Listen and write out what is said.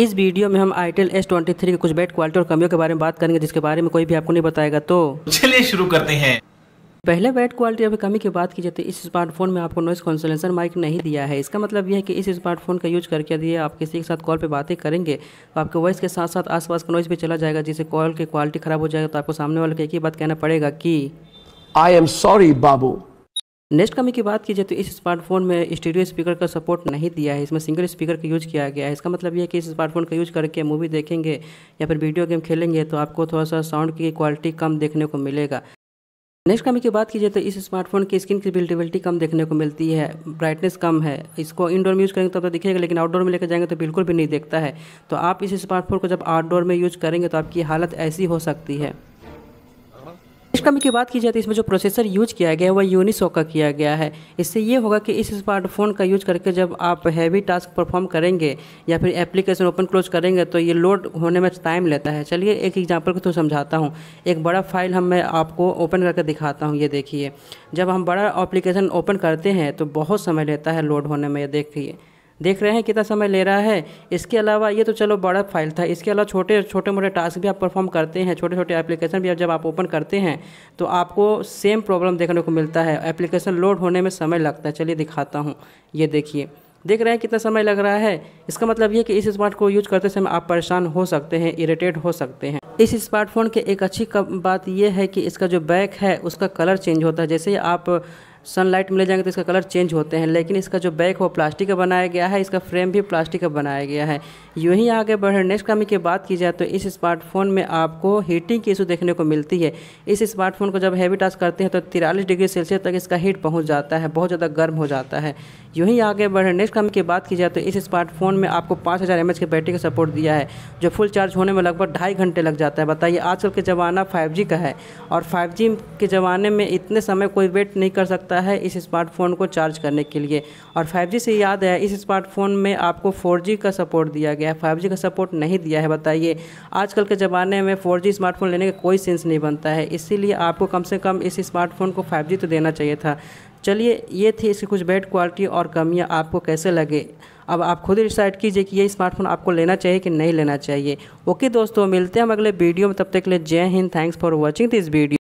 इस वीडियो में हम आईटेल एस ट्वेंटी थ्री के कुछ बेड क्वालिटी और कमियों के बारे में बात करेंगे जिसके बारे में कोई भी आपको नहीं बताएगा तो चलिए शुरू करते हैं पहले बैड क्वालिटी और कमी की बात की जाती है इस स्मार्टफोन में आपको नॉइस कॉन्सलेंसर माइक नहीं दिया है इसका मतलब यह है कि इस स्मार्टफोन का यूज करके यदि आप किसी के साथ कॉल पे बातें करेंगे तो आपके वॉइस के साथ साथ आसपास का नॉइस भी चला जाएगा जिससे कॉल की क्वालिटी खराब हो जाएगा तो आपको सामने वाले को एक ही बात कहना पड़ेगा कि आई एम सॉरी बाबू नेक्स्ट कमी की बात की जाए तो इस स्मार्टफोन में स्टूडियो स्पीकर का सपोर्ट नहीं दिया है इसमें सिंगल स्पीकर का यूज़ किया गया है इसका मतलब यह कि इस स्मार्टफोन का यूज़ करके मूवी देखेंगे या फिर वीडियो गेम खेलेंगे तो आपको थोड़ा सा साउंड की क्वालिटी कम देखने को मिलेगा नेक्स्ट कमी की बात की जाए तो इस स्मार्टफोन की स्क्रीन की बिल्टेबिलिटी कम देखने को मिलती है ब्राइटनेस कम है इसको इंडोर में यूज़ करेंगे तो तो, तो दिखेगा लेकिन आउटडोर में लेकर जाएंगे तो बिल्कुल भी नहीं देखता है तो आप इस स्मार्टफोन को जब आउटडोर में यूज़ करेंगे तो आपकी हालत ऐसी हो सकती है कमी की बात की जाए तो इसमें जो प्रोसेसर यूज किया गया है वह यूनिसो का किया गया है इससे ये होगा कि इस स्मार्टफोन का यूज करके जब आप हैवी टास्क परफॉर्म करेंगे या फिर एप्लीकेशन ओपन क्लोज करेंगे तो ये लोड होने में टाइम लेता है चलिए एक एग्जाम्पल को तो समझाता हूँ एक बड़ा फाइल हम मैं आपको ओपन करके दिखाता हूँ ये देखिए जब हम बड़ा एप्लीकेशन ओपन करते हैं तो बहुत समय लेता है लोड होने में ये देखिए देख रहे हैं कितना समय ले रहा है इसके अलावा ये तो चलो बड़ा फाइल था इसके अलावा छोटे छोटे मोटे टास्क भी आप परफॉर्म करते हैं छोटे छोटे एप्लीकेशन भी आप जब आप ओपन करते हैं तो आपको सेम प्रॉब्लम देखने को मिलता है एप्लीकेशन लोड होने में समय लगता है चलिए दिखाता हूँ ये देखिए देख रहे हैं कितना समय लग रहा है इसका मतलब ये कि इस स्मार्ट को यूज करते समय आप परेशान हो सकते हैं इरिटेट हो सकते हैं इस स्मार्टफोन के एक अच्छी बात यह है कि इसका जो बैक है उसका कलर चेंज होता है जैसे आप सनलाइट मिले जाएंगे तो इसका कलर चेंज होते हैं लेकिन इसका जो बैक वो प्लास्टिक का बनाया गया है इसका फ्रेम भी प्लास्टिक का बनाया गया है यूँ ही आगे बढ़े नेक्स्ट कमी की बात की जाए तो इस स्मार्टफोन में आपको हीटिंग की इशू देखने को मिलती है इस स्मार्टफोन को जब हैवी टास्क करते हैं तो तिरालीस डिग्री सेल्सियस तक इसका हीट पहुँच जाता है बहुत ज़्यादा गर्म हो जाता है यूँ ही आगे बढ़े नेक्स्ट कमी की बात की जाए तो इस स्मार्टफोन में आपको पाँच हज़ार एम की बैटरी का सपोर्ट दिया है जो फुल चार्ज होने में लगभग ढाई घंटे लग जाता है बताइए आजकल के ज़माना फाइव का है और फाइव के ज़माने में इतने समय कोई वेट नहीं कर सकता सकता है इस स्मार्टफ़ोन को चार्ज करने के लिए और 5G से याद है इस स्मार्टफ़ोन में आपको 4G का सपोर्ट दिया गया है 5G का सपोर्ट नहीं दिया है बताइए आजकल के ज़माने में 4G स्मार्टफ़ोन लेने का कोई सेंस नहीं बनता है इसीलिए आपको कम से कम इस स्मार्टफ़ोन को फाइव तो देना चाहिए था चलिए ये थी इसकी कुछ बेड क्वालिटी और कमियाँ आपको कैसे लगे अब आप खुद ही डिसाइड कीजिए कि ये स्मार्टफोन आपको लेना चाहिए कि नहीं लेना चाहिए ओके दोस्तों मिलते हैं हम अगले वीडियो में तब तक के लिए Jai Hind thanks for watching this video